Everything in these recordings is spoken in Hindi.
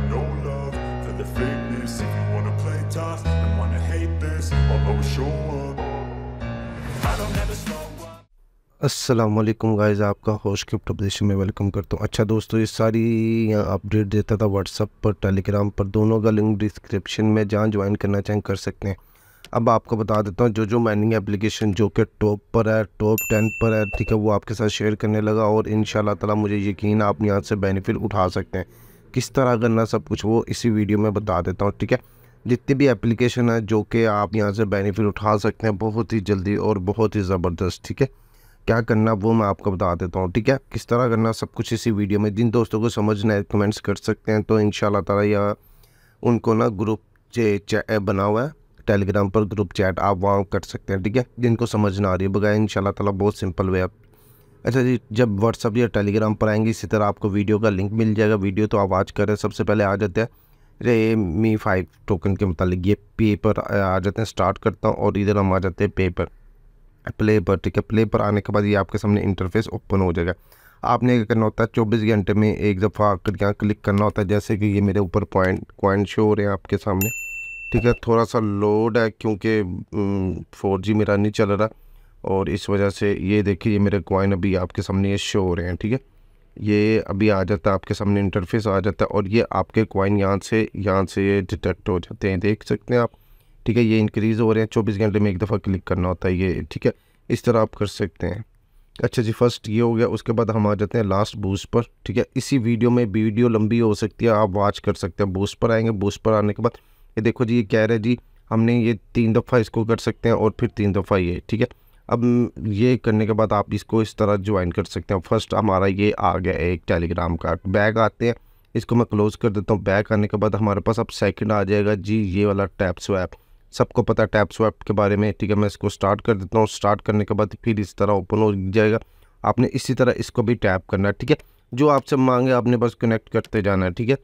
got no love for the fakeness If you wanna play tough and wanna hate this I'll always show up I don't ever slow असलम गाइज़ आपका होश के अपडेशन में वेलकम करता हूँ अच्छा दोस्तों ये सारी अपडेट देता था व्हाट्सअप पर टेलीग्राम पर दोनों का लिंक डिस्क्रिप्शन में जहाँ ज्वाइन करना चाहें कर सकते हैं अब आपको बता देता हूँ जो जो माइनिंग एप्लीकेशन जो कि टॉप पर है टॉप टेन पर है ठीक है वो आपके साथ शेयर करने लगा और इन शाला मुझे यकीन आप यहाँ से बेनिफिट उठा सकते हैं किस तरह करना सब कुछ वो इसी वीडियो में बता देता हूँ ठीक है जितनी भी एप्लीकेशन है जो कि आप यहाँ से बेनिफिट उठा सकते हैं बहुत ही जल्दी और बहुत ही ज़बरदस्त ठीक है क्या करना वो मैं आपको बता देता हूँ ठीक है किस तरह करना सब कुछ इसी वीडियो में जिन दोस्तों को समझना है कमेंट्स कर सकते हैं तो इन ताला या उनको ना ग्रुप चे बना हुआ है टेलीग्राम पर ग्रुप चैट आप वहाँ कर सकते हैं ठीक है जिनको समझ ना आ रही है बगैर इन तला बहुत सिंपल वे आप अच्छा जी जब व्हाट्सअप या टेलीग्राम पर आएंगे इसी तरह आपको वीडियो का लिंक मिल जाएगा वीडियो तो आप आज कर रहे हैं सबसे पहले आ जाते हैं रे मी फाइव टोकन के मतलब ये पे पर आ जाते हैं स्टार्ट करता हूँ और इधर हम आ जाते हैं पेपर प्ले पर ठीक है प्ले पर आने के बाद ये आपके सामने इंटरफेस ओपन हो जाएगा आपने क्या करना होता है चौबीस घंटे में एक दफ़ा आकर यहाँ क्लिक करना होता है जैसे कि ये मेरे ऊपर पॉइंट क्वाइंट शो हो रहे हैं आपके सामने ठीक है थोड़ा सा लोड है क्योंकि फोर जी मेरा नहीं चल रहा और इस वजह से ये देखिए ये मेरे कॉइन अभी आपके सामने ये शो हो रहे हैं ठीक है ये अभी आ जाता है आपके सामने इंटरफेस आ जाता है और ये आपके कॉइन यहाँ से यहाँ से ये डिटेक्ट हो जाते हैं देख सकते हैं आप ठीक है ये इंक्रीज़ हो रहे हैं चौबीस घंटे में एक दफ़ा क्लिक करना होता है ये ठीक है इस तरह आप कर सकते हैं अच्छा जी फर्स्ट ये हो गया उसके बाद हम आ जाते हैं लास्ट बूस्ट पर ठीक है इसी वीडियो में वीडियो लंबी हो सकती है आप वॉच कर सकते हैं बूस्ट पर आएंगे बूस्ट पर आने के बाद ये देखो जी ये कह रहे हैं जी हमने ये तीन दफ़ा इसको कर सकते हैं और फिर तीन दफ़ा ये ठीक है अब ये करने के बाद आप इसको इस तरह ज्वाइन कर सकते हैं फर्स्ट हमारा ये आ गया एक टेलीग्राम का बैग आते हैं इसको मैं क्लोज़ कर देता हूँ बैग आने के बाद हमारे पास अब सेकंड आ जाएगा जी ये वाला टैप स्वैप सबको पता है टैप स्वैप के बारे में ठीक है मैं इसको स्टार्ट कर देता हूँ स्टार्ट करने के बाद फिर इस तरह ओपन हो जाएगा आपने इसी तरह इसको भी टैप करना है ठीक है जो आपसे मांगे आपने बस कनेक्ट करते जाना है ठीक है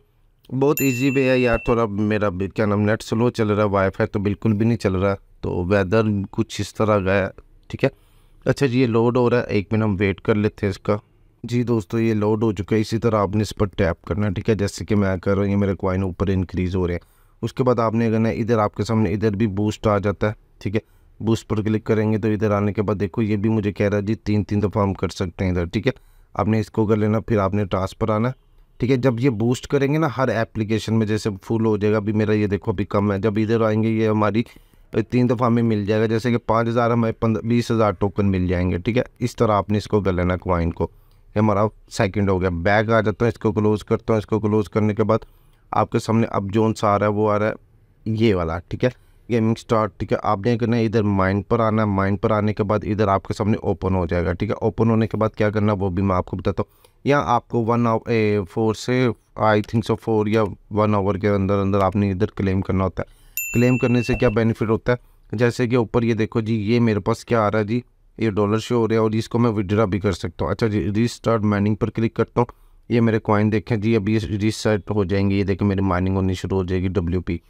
बहुत ईजी वे है यार थोड़ा मेरा क्या नाम नेट स्लो चल रहा है वाईफाई तो बिल्कुल भी नहीं चल रहा तो वेदर कुछ इस तरह गया ठीक है अच्छा जी ये लोड हो रहा है एक मिनट हम वेट कर लेते हैं इसका जी दोस्तों ये लोड हो चुका है इसी तरह आपने इस पर टैप करना है ठीक है जैसे कि मैं कर रहा हूँ ये मेरे क्वाइन ऊपर इंक्रीज हो रहे हैं उसके बाद आपने करना है इधर आपके सामने इधर भी बूस्ट आ जाता है ठीक है बूस्ट पर क्लिक करेंगे तो इधर आने के बाद देखो ये भी मुझे कह रहा है जी तीन तीन दफ़ा हम कर सकते हैं इधर ठीक है आपने इसको कर लेना फिर आपने ट्रांसफर आना ठीक है जब ये बूस्ट करेंगे ना हर एप्लीकेशन में जैसे फुल हो जाएगा अभी मेरा ये देखो अभी कम है जब इधर आएंगे ये हमारी तीन दफ़ा हमें मिल जाएगा जैसे कि पाँच हज़ार हमें पंद्रह बीस हज़ार टोकन मिल जाएंगे ठीक है इस तरह आपने इसको कर लेना कॉइन को ये हमारा सेकंड हो गया बैग आ जाता है इसको क्लोज़ करता हूँ इसको क्लोज़ करने के बाद आपके सामने अब जोन सा आ रहा है वो आ रहा है ये वाला ठीक है गेमिंग स्टार्ट ठीक है आपने करना इधर माइंड पर आना है माइंड पर आने के बाद इधर आपके सामने ओपन हो जाएगा ठीक है ओपन होने के बाद क्या करना है वो भी मैं आपको बताता हूँ या आपको वन आवर फोर से आई थिंक सो फोर या वन आवर के अंदर अंदर आपने इधर क्लेम करना होता है क्लेम करने से क्या बेनिफिट होता है जैसे कि ऊपर ये देखो जी ये मेरे पास क्या आ रहा है जी ये डॉलर शो हो रहा है और इसको मैं विड्रा भी कर सकता हूँ अच्छा जी रिस्टार्ट माइनिंग पर क्लिक करता हूँ ये मेरे कॉइन देखें जी अभी रिसेट हो जाएंगे ये देखें मेरी माइनिंग होनी शुरू हो जाएगी डब्ल्यू पी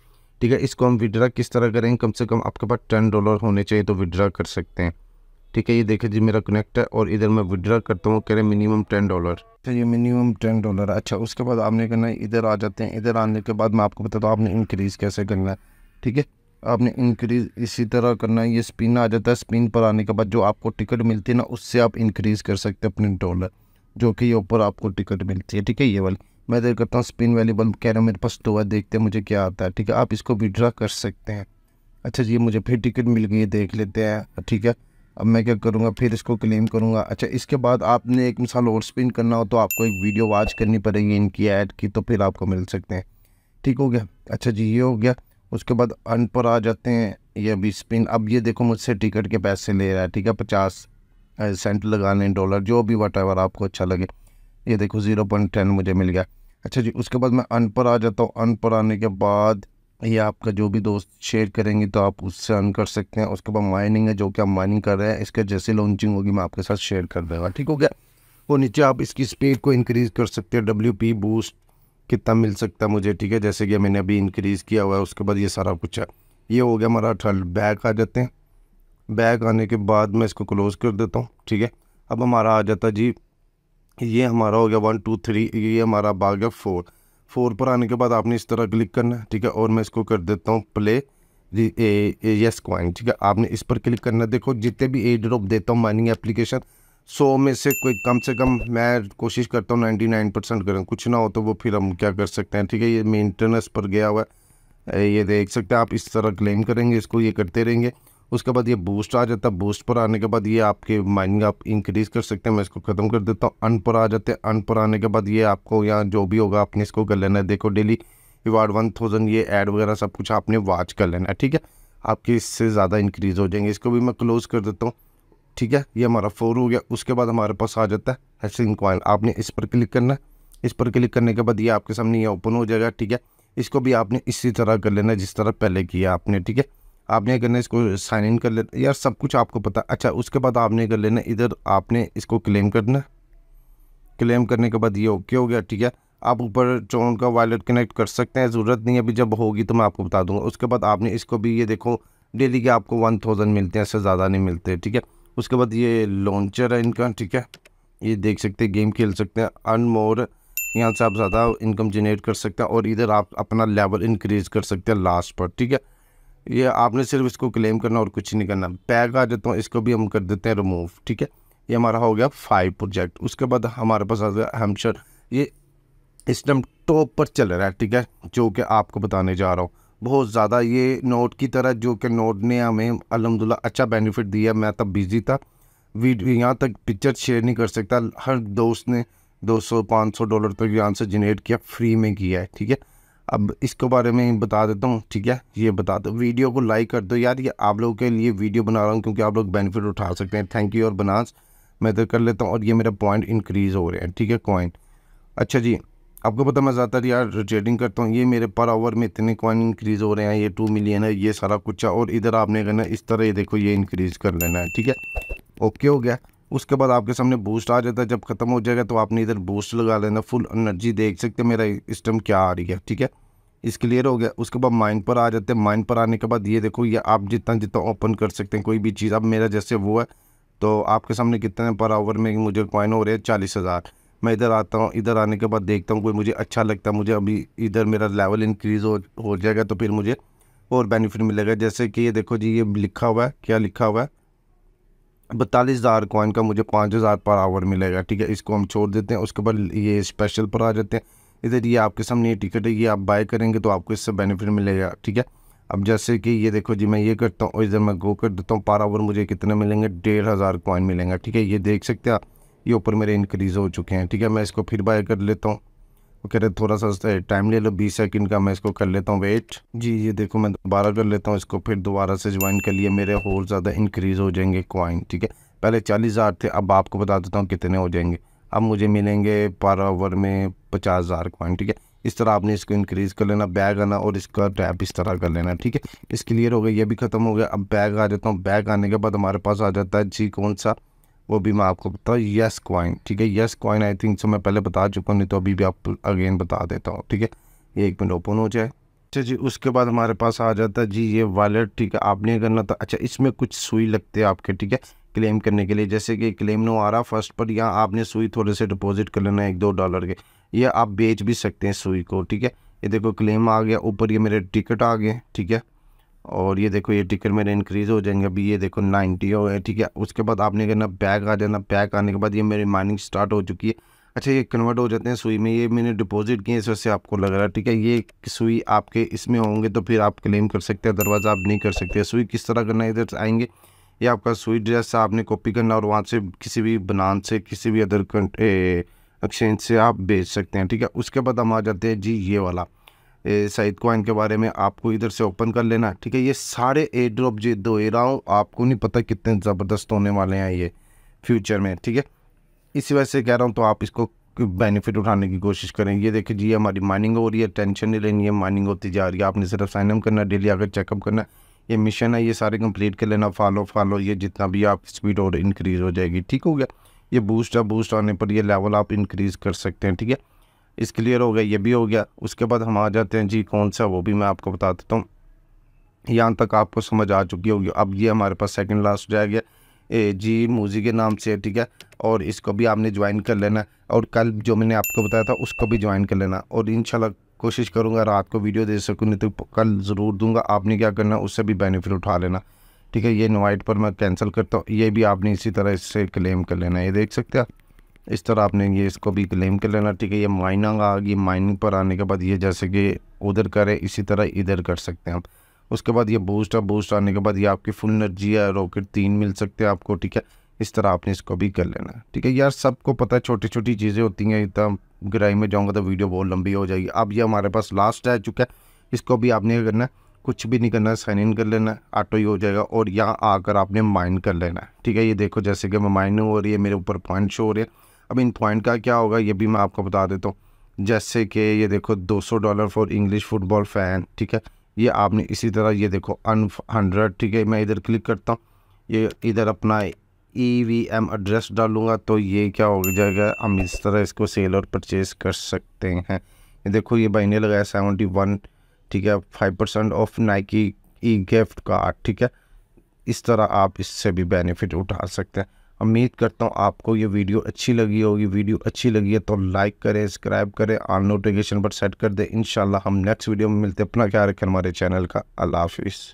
ठीक है इसको हम विड्रा किस तरह करेंगे कम से कम आपके पास टेन डॉलर होने चाहिए तो विड्रा कर सकते हैं ठीक है ये देखें जी मेरा कनेक्ट है और इधर मैं विड्रा करता हूँ कह रहे मिनिमम टेन डॉलर तो ये मिनिमम टेन डॉलर अच्छा उसके बाद आपने करना है इधर आ जाते हैं इधर आने के बाद मैं आपको बताता हूँ आपने इंक्रीज़ कैसे करना है ठीक है आपने इंक्रीज इसी तरह करना है ये स्पिन आ जाता है स्पिन पर आने के बाद जो आपको टिकट मिलती है ना उससे आप इंक्रीज़ कर सकते हैं अपने डॉलर जो कि ऊपर आपको टिकट मिलती है ठीक है ये वाली मैं देख करता हूँ स्पिन वाली बल्ब कह रहा मेरे पास तो है देखते हैं मुझे क्या आता है ठीक है आप इसको विड्रा कर सकते हैं अच्छा जी मुझे फिर टिकट मिल गई देख लेते हैं ठीक है अब मैं क्या करूँगा फिर इसको क्लेम करूँगा अच्छा इसके बाद आपने एक मिसाल और स्पिन करना हो तो आपको एक वीडियो वॉच करनी पड़ेगी इनकी ऐड की तो फिर आपको मिल सकते हैं ठीक हो गया अच्छा जी ये हो गया उसके बाद अन पर आ जाते हैं ये अभी स्पिन अब ये देखो मुझसे टिकट के पैसे ले रहा है ठीक है पचास सेंट लगा लें डॉलर जो भी वट आपको अच्छा लगे ये देखो ज़ीरो पॉइंट टेन मुझे मिल गया अच्छा जी उसके बाद मैं अन पर आ जाता हूँ अन पर आने के बाद ये आपका जो भी दोस्त शेयर करेंगे तो आप उससे अन कर सकते हैं उसके बाद माइनिंग है जो कि आप माइनिंग कर रहे हैं इसके जैसे लॉन्चिंग होगी मैं आपके साथ शेयर कर दूँगा ठीक हो गया और नीचे आप इसकी स्पीड को इंक्रीज़ कर सकते हैं डब्ल्यू पी बूस्ट कितना मिल सकता है मुझे ठीक है जैसे कि मैंने अभी इंक्रीज़ किया हुआ है उसके बाद ये सारा कुछ है ये हो गया हमारा अठारह बैक आ जाते हैं बैक आने के बाद मैं इसको क्लोज़ कर देता हूँ ठीक है अब हमारा आ जाता जी ये हमारा हो गया वन टू थ्री ये हमारा अब आ गया फोर फोर पर आने के बाद आपने इस तरह क्लिक करना है ठीक है और मैं इसको कर देता हूँ प्ले यस क्वाइन ठीक है आपने इस पर क्लिक करना देखो जितने भी ए ड्रॉप देता हूँ माइनिंग एप्लीकेशन सौ में से कोई कम से कम मैं कोशिश करता हूँ नाइन्टी नाइन परसेंट करें कुछ ना हो तो वो फिर हम क्या कर सकते हैं ठीक है ये मेंटेनेंस पर गया हुआ है ये देख सकते हैं आप इस तरह क्लेम करेंगे इसको ये करते रहेंगे उसके बाद ये बूस्ट आ जाता है बूस्ट पर आने के बाद ये आपके माइनिंग आप इंक्रीज़ कर सकते हैं मैं इसको ख़त्म कर देता हूँ अन पर आ जाते हैं अन पर आने के बाद ये आपको यहाँ जो भी होगा आपने इसको कर लेना है देखो डेली रिवार्ड वन थाउजेंड ये एड वगैरह सब कुछ आपने वॉच कर लेना है ठीक है आपके इससे ज़्यादा इंक्रीज़ हो जाएंगे इसको भी मैं क्लोज़ कर देता हूँ ठीक है ये हमारा फोर हो गया उसके बाद हमारे पास आ जाता है हेसिंग कॉइन आपने इस पर क्लिक करना है इस पर क्लिक करने के बाद ये आपके सामने ये ओपन हो जाएगा ठीक है इसको भी आपने इसी तरह कर लेना जिस तरह पहले किया आपने ठीक है आपने करना इसको साइन इन कर लेना यार सब कुछ आपको पता अच्छा उसके बाद आपने कर लेना इधर आपने इसको क्लेम करना क्लेम करने के बाद ये ओके हो गया ठीक है आप ऊपर चोन का वॉलेट कनेक्ट कर सकते हैं ज़रूरत नहीं है अभी जब होगी तो मैं आपको बता दूंगा उसके बाद आपने इसको भी ये देखो डेली के आपको वन थाउजेंड मिलते हैं इससे ज़्यादा नहीं मिलते ठीक है उसके बाद ये लॉन्चर है इनका ठीक है ये देख सकते हैं गेम खेल सकते हैं अन मोर यहाँ से आप ज़्यादा इनकम जनरेट कर सकते हैं और इधर आप अपना लेवल इंक्रीज कर सकते हैं लास्ट पर ठीक है ये आपने सिर्फ इसको क्लेम करना और कुछ नहीं करना बैग आ जाता हूँ इसको भी हम कर देते हैं रिमूव ठीक है ये हमारा हो गया फाइव प्रोजेक्ट उसके बाद हमारे पास आ गया हेमशर ये इस टाइम टॉप पर चल रहा है ठीक है जो कि आपको बताने जा रहा हूँ बहुत ज़्यादा ये नोट की तरह जो कि नोट ने हमें अलहमदिल्ला अच्छा बेनिफिट दिया मैं तब बिज़ी था वीडियो यहाँ तक पिक्चर शेयर नहीं कर सकता हर दोस्त ने 200 500 डॉलर तक यहाँ से जनरेट किया फ्री में किया है ठीक है अब इसके बारे में बता देता हूँ ठीक है ये बता दो वीडियो को लाइक कर दो यार ये आप लोगों के लिए वीडियो बना रहा हूँ क्योंकि आप लोग बेनिफिट उठा सकते हैं थैंक यू और बनास मैं तो कर लेता हूँ और ये मेरा पॉइंट इंक्रीज़ हो रहे हैं ठीक है कॉइन अच्छा जी आपको पता मैं ज़्यादातर यार ट्रेडिंग करता हूँ ये मेरे पर आवर में इतने कॉइन इंक्रीज़ हो रहे हैं ये टू मिलियन है ये सारा कुछ है और इधर आपने करना इस तरह ये देखो ये इंक्रीज़ कर लेना है ठीक है ओके हो गया उसके बाद आपके सामने बूस्ट आ जाता है जब ख़त्म हो जाएगा तो आपने इधर बूस्ट लगा लेना फुल एनर्जी देख सकते मेरा सिस्टम क्या आ रही है ठीक है इस क्लियर हो गया उसके बाद माइंड पर आ जाते हैं माइंड पर आने के बाद ये देखो ये आप जितना जितना ओपन कर सकते हैं कोई भी चीज़ अब मेरा जैसे वो है तो आपके सामने कितने पर आवर में मुझे कॉइन हो रहे हैं चालीस हज़ार मैं इधर आता हूँ इधर आने के बाद देखता हूँ कोई मुझे अच्छा लगता है मुझे अभी इधर मेरा लेवल इंक्रीज़ हो हो जाएगा तो फिर मुझे और बेनिफिट मिलेगा जैसे कि ये देखो जी ये लिखा हुआ है क्या लिखा हुआ है बतालीस हज़ार कॉइन का मुझे पाँच हज़ार पर आवर मिलेगा ठीक है इसको हम छोड़ देते हैं उसके बाद ये स्पेशल पर आ जाते हैं इधर ये आपके सामने ये टिकट है ये आप बाय करेंगे तो आपको इससे बेनिफिट मिलेगा ठीक है अब जैसे कि ये देखो जी मैं ये करता हूँ इधर मैं गो कर देता हूँ पर आवर मुझे कितने मिलेंगे डेढ़ हज़ार कॉइन मिलेंगे ठीक है ये देख सकते हैं आप ये ऊपर मेरे इंक्रीज़ हो चुके हैं ठीक है मैं इसको फिर बाय कर लेता हूँ वो कह रहे थोड़ा सा टाइम ले लो बीस सेकंड का मैं इसको कर लेता हूँ वेट जी ये देखो मैं दोबारा कर लेता हूँ इसको फिर दोबारा से ज्वाइन कर लिए मेरे और ज़्यादा इंक्रीज़ हो जाएंगे कॉइन ठीक है पहले चालीस हज़ार थे अब आपको बता देता हूँ कितने हो जाएंगे अब मुझे मिलेंगे पर आवर में पचास हज़ार कॉइन ठीक है इस तरह आपने इसको इंक्रीज़ कर लेना बैग आना और इसका टैप इस तरह कर लेना ठीक है इस क्लियर हो गया ये भी ख़त्म हो गया अब बैग आ जाता हूँ बैग आने के बाद हमारे पास आ जाता है जी कौन सा वो भी मैं आपको बताऊँ यस कॉइन ठीक है yes coin I think so मैं पहले बता चुका हूँ नहीं तो अभी भी आप अगेन बता देता हूँ ठीक है ये एक मिनट ओपन हो जाए अच्छा जी उसके बाद हमारे पास आ जाता है जी ये वॉलेट ठीक है आपने करना था अच्छा इसमें कुछ सुई लगती है आपके ठीक है क्लेम करने के लिए जैसे कि क्लेम नो आ रहा फर्स्ट पर यहाँ आपने सुई थोड़े से डिपॉजिट कर लेना है एक दो डॉलर के ये आप बेच भी सकते हैं सुई को ठीक है ये देखो क्लेम आ गया ऊपर ये मेरे टिकट आ गए ठीक है और ये देखो ये टिकट मेरे इंक्रीज़ हो जाएंगे अभी ये देखो नाइन्टी हो गया ठीक है उसके बाद आपने करना पैक आ जाना पैक आने के बाद ये मेरी माइनिंग स्टार्ट हो चुकी है अच्छा ये कन्वर्ट हो जाते हैं सुई में ये मैंने डिपॉजिट किए इस वजह से आपको लग रहा है ठीक है ये सुई आपके इसमें होंगे तो फिर आप क्लेम कर सकते हैं दरवाज़ा आप नहीं कर सकते सुई किस तरह करना है इधर आएंगे ये आपका सुई ड्रेस आपने कॉपी करना और वहाँ से किसी भी बनान से किसी भी अदर एक्सचेंज से आप बेच सकते हैं ठीक है उसके बाद हम आ जाते हैं जी ये वाला सईद कॉइन के बारे में आपको इधर से ओपन कर लेना ठीक है ये सारे ए ड्रॉप जो दे रहा हूँ आपको नहीं पता कितने ज़बरदस्त होने वाले हैं ये फ्यूचर में ठीक है इसी वजह से कह रहा हूँ तो आप इसको बेनिफिट उठाने की कोशिश करें ये देखिए जी हमारी माइनिंग हो रही है टेंशन नहीं लेनी है माइनिंग होती जा रही है आपने सिर्फ साइनअप करना डेली आकर चेकअप करना ये मिशन है ये सारे कंप्लीट कर लेना फॉलो फॉलो ये जितना भी आप स्पीड और इंक्रीज़ हो जाएगी ठीक हो गया ये बूस्ट है बूस्ट आने पर ये लेवल आप इंक्रीज़ कर सकते हैं ठीक है इस क्लियर हो गया ये भी हो गया उसके बाद हम आ जाते हैं जी कौन सा वो भी मैं आपको बता देता हूँ यहाँ तक आपको समझ आ चुकी होगी अब ये हमारे पास सेकंड लास्ट हो जाएगा ए जी मूजी के नाम से ठीक है और इसको भी आपने ज्वाइन कर लेना और कल जो मैंने आपको बताया था उसको भी ज्वाइन कर लेना और इन कोशिश करूँगा रात को वीडियो दे सकूँ नहीं तो कल ज़रूर दूंगा आपने क्या करना उससे भी बेनिफिट उठा लेना ठीक है ये इन्वाइट पर मैं कैंसिल करता हूँ ये भी आपने इसी तरह इससे क्लेम कर लेना ये देख सकते हैं इस तरह आपने ये इसको भी क्लेम कर लेना ठीक है ये माइनिंग आ गई माइनिंग पर आने के बाद ये जैसे कि उधर करे इसी तरह इधर कर सकते हैं आप उसके बाद ये बूस्ट और बूस्ट आने के बाद ये आपकी फुल एनर्जी है रॉकेट तीन मिल सकते हैं आपको ठीक है इस तरह आपने इसको भी कर लेना है ठीक है यार सबको पता है छोटी छोटी चीज़ें होती हैं इतना गहराई में जाऊँगा तो वीडियो बहुत लंबी हो जाएगी अब ये हमारे पास लास्ट आ चुका है इसको भी आपने करना है कुछ भी नहीं करना है साइन इन कर लेना है ऑटो ही हो जाएगा और यहाँ आकर आपने माइंड कर लेना है ठीक है ये देखो जैसे कि मैं माइंड हो रही है मेरे ऊपर पॉइंट शो हो रहे हैं अब इन पॉइंट का क्या होगा ये भी मैं आपको बता देता हूँ जैसे कि ये देखो 200 dollar for English football fan ठीक है ये आपने इसी तरह ये देखो अन हंड्रेड ठीक है मैं इधर क्लिक करता हूँ ये इधर अपना ई वी एम एड्रेस डालूंगा तो ये क्या हो जाएगा हम इस तरह इसको सेल और परचेज़ कर सकते हैं ये देखो ये भाई ने लगाया सेवेंटी वन ठीक है five percent off Nike E gift card ठीक है इस तरह आप इससे भी बेनिफिट उठा सकते हैं उम्मीद करता हूँ आपको ये वीडियो अच्छी लगी होगी वीडियो अच्छी लगी है तो लाइक करें सब्सक्राइब करें और नोटिफिकेशन पर सेट कर दें इन हम नेक्स्ट वीडियो में मिलते हैं अपना ख्याल रखें हमारे चैनल का अल्लाह हाफिज़